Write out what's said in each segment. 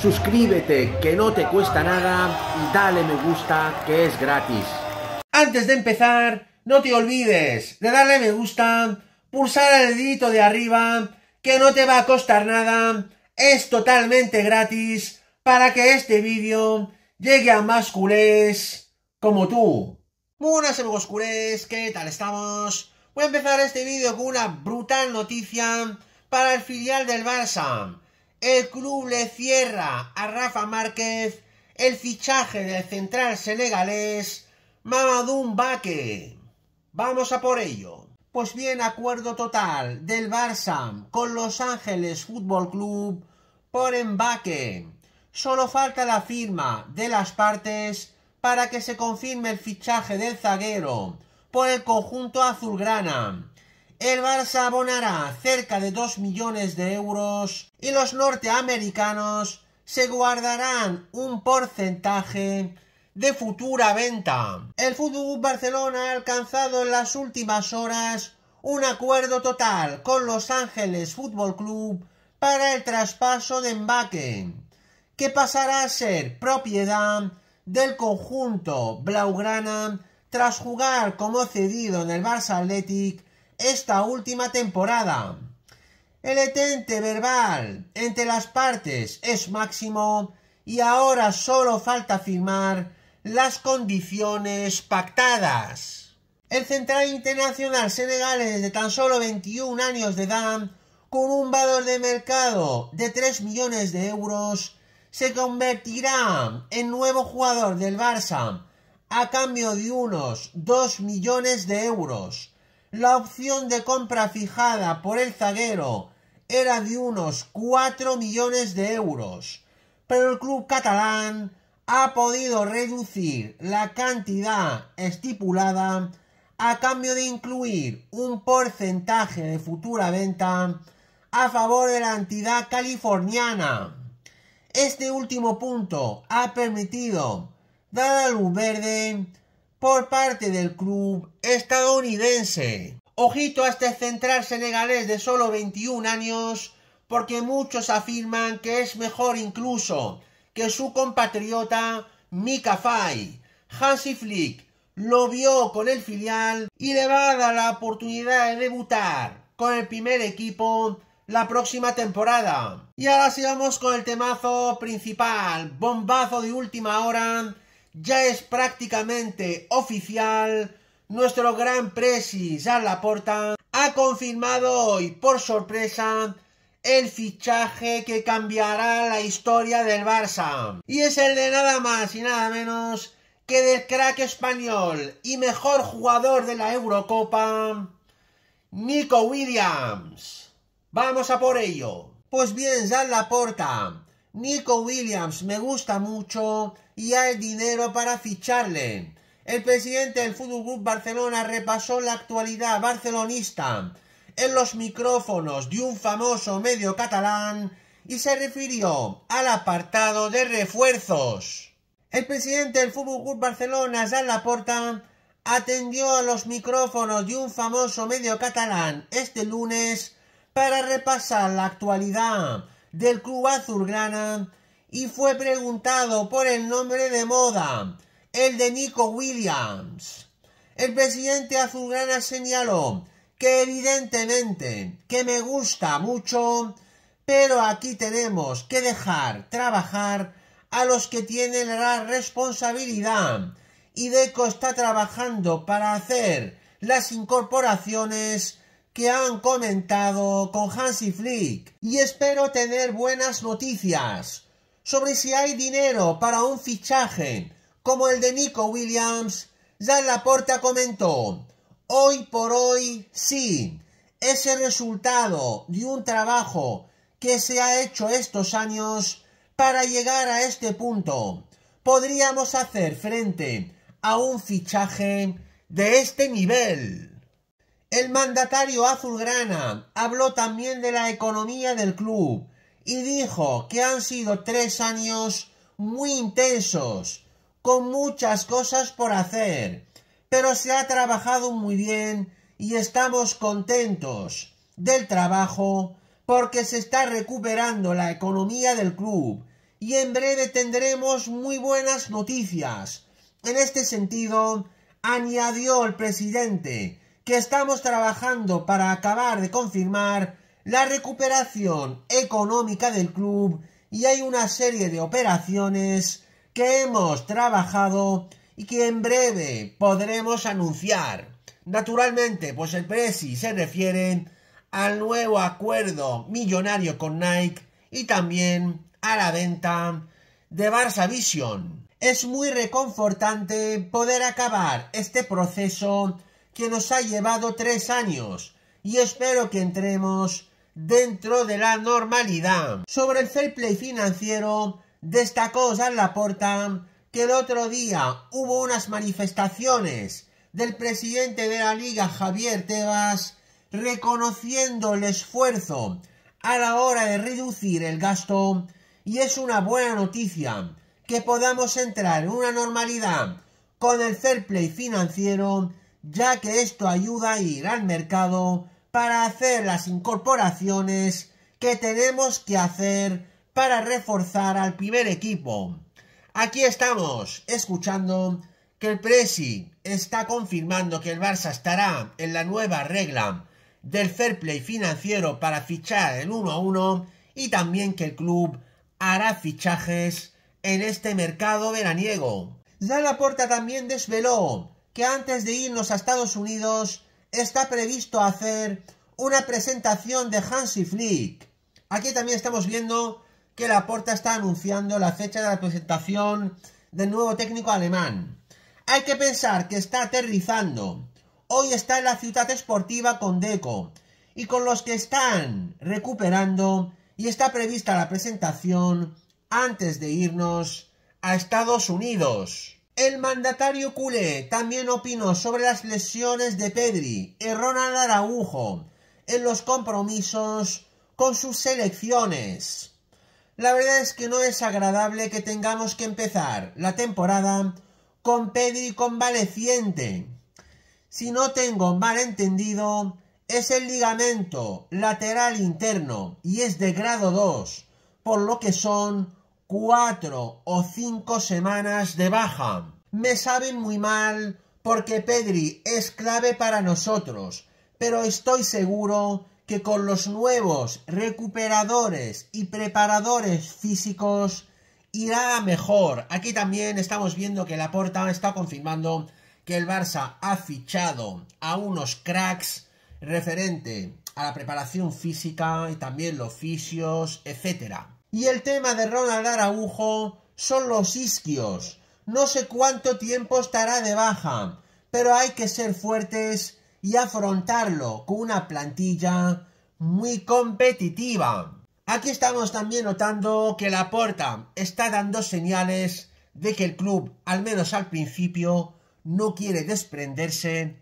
suscríbete que no te cuesta nada y dale me gusta que es gratis. Antes de empezar, no te olvides de darle me gusta, pulsar el dedito de arriba, que no te va a costar nada, es totalmente gratis para que este vídeo llegue a más culés como tú. Buenas amigos culés, ¿qué tal estamos? Voy a empezar este vídeo con una brutal noticia para el filial del Barça el club le cierra a Rafa Márquez el fichaje del central senegalés Mamadou Mbake. Vamos a por ello. Pues bien, acuerdo total del Barça con Los Ángeles Fútbol Club por Embaque. Solo falta la firma de las partes para que se confirme el fichaje del zaguero por el conjunto azulgrana el Barça abonará cerca de 2 millones de euros y los norteamericanos se guardarán un porcentaje de futura venta. El Fútbol Barcelona ha alcanzado en las últimas horas un acuerdo total con Los Ángeles Fútbol Club para el traspaso de Mbappé, que pasará a ser propiedad del conjunto blaugrana tras jugar como cedido en el Barça Athletic esta última temporada. El etente verbal entre las partes es máximo y ahora solo falta firmar las condiciones pactadas. El central internacional senegalés de tan solo 21 años de edad, con un valor de mercado de 3 millones de euros, se convertirá en nuevo jugador del Barça a cambio de unos 2 millones de euros la opción de compra fijada por el zaguero era de unos 4 millones de euros, pero el club catalán ha podido reducir la cantidad estipulada a cambio de incluir un porcentaje de futura venta a favor de la entidad californiana. Este último punto ha permitido dar la luz verde por parte del club estadounidense. Ojito a este central senegalés de solo 21 años, porque muchos afirman que es mejor incluso que su compatriota Mika Fay. Hansi Flick lo vio con el filial y le va a dar la oportunidad de debutar con el primer equipo la próxima temporada. Y ahora sigamos con el temazo principal, bombazo de última hora ya es prácticamente oficial. Nuestro gran presi, ya Laporta porta ha confirmado hoy, por sorpresa, el fichaje que cambiará la historia del Barça. Y es el de nada más y nada menos que del crack español y mejor jugador de la Eurocopa, Nico Williams. Vamos a por ello. Pues bien, Zan Laporta Nico Williams me gusta mucho y hay dinero para ficharle. El presidente del Fútbol Club Barcelona repasó la actualidad barcelonista en los micrófonos de un famoso medio catalán y se refirió al apartado de refuerzos. El presidente del Fútbol Club Barcelona, Jean Laporta, atendió a los micrófonos de un famoso medio catalán este lunes para repasar la actualidad del club azulgrana y fue preguntado por el nombre de moda, el de Nico Williams. El presidente azulgrana señaló que evidentemente que me gusta mucho, pero aquí tenemos que dejar trabajar a los que tienen la responsabilidad. y Deco está trabajando para hacer las incorporaciones han comentado con Hansi Flick y espero tener buenas noticias sobre si hay dinero para un fichaje como el de Nico Williams. Ya la porta comentó, hoy por hoy sí, es el resultado de un trabajo que se ha hecho estos años para llegar a este punto. Podríamos hacer frente a un fichaje de este nivel. El mandatario azulgrana habló también de la economía del club y dijo que han sido tres años muy intensos, con muchas cosas por hacer, pero se ha trabajado muy bien y estamos contentos del trabajo porque se está recuperando la economía del club y en breve tendremos muy buenas noticias. En este sentido, añadió el presidente que estamos trabajando para acabar de confirmar la recuperación económica del club y hay una serie de operaciones que hemos trabajado y que en breve podremos anunciar. Naturalmente, pues el Presi se refiere al nuevo acuerdo millonario con Nike y también a la venta de Barça Vision. Es muy reconfortante poder acabar este proceso que nos ha llevado tres años y espero que entremos dentro de la normalidad. Sobre el fair play financiero, destacó San Laporta que el otro día hubo unas manifestaciones del presidente de la liga, Javier Tebas, reconociendo el esfuerzo a la hora de reducir el gasto y es una buena noticia que podamos entrar en una normalidad con el fair play financiero ya que esto ayuda a ir al mercado para hacer las incorporaciones que tenemos que hacer para reforzar al primer equipo. Aquí estamos escuchando que el Presi está confirmando que el Barça estará en la nueva regla del fair play financiero para fichar el 1 a 1 y también que el club hará fichajes en este mercado veraniego. Ya la puerta también desveló que antes de irnos a Estados Unidos está previsto hacer una presentación de Hansi Flick. Aquí también estamos viendo que la porta está anunciando la fecha de la presentación del nuevo técnico alemán. Hay que pensar que está aterrizando. Hoy está en la ciudad esportiva con Deco y con los que están recuperando y está prevista la presentación antes de irnos a Estados Unidos. El mandatario culé también opinó sobre las lesiones de Pedri y Ronald Araujo en los compromisos con sus selecciones. La verdad es que no es agradable que tengamos que empezar la temporada con Pedri convaleciente. Si no tengo mal entendido, es el ligamento lateral interno y es de grado 2, por lo que son cuatro o cinco semanas de baja. Me saben muy mal porque Pedri es clave para nosotros, pero estoy seguro que con los nuevos recuperadores y preparadores físicos irá mejor. Aquí también estamos viendo que Laporta está confirmando que el Barça ha fichado a unos cracks referente a la preparación física y también los fisios, etcétera. Y el tema de Ronald Araujo son los isquios. No sé cuánto tiempo estará de baja, pero hay que ser fuertes y afrontarlo con una plantilla muy competitiva. Aquí estamos también notando que la porta está dando señales de que el club, al menos al principio, no quiere desprenderse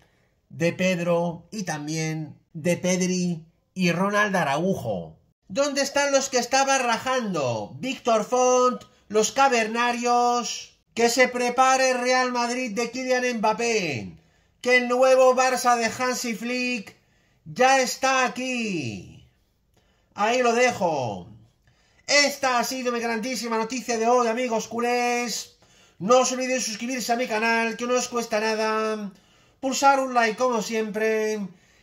de Pedro y también de Pedri y Ronald Araujo. ¿Dónde están los que estaban rajando? Víctor Font, los cavernarios... Que se prepare el Real Madrid de Kylian Mbappé. Que el nuevo Barça de Hansi Flick ya está aquí. Ahí lo dejo. Esta ha sido mi grandísima noticia de hoy, amigos culés. No os olvidéis suscribirse a mi canal, que no os cuesta nada. Pulsar un like como siempre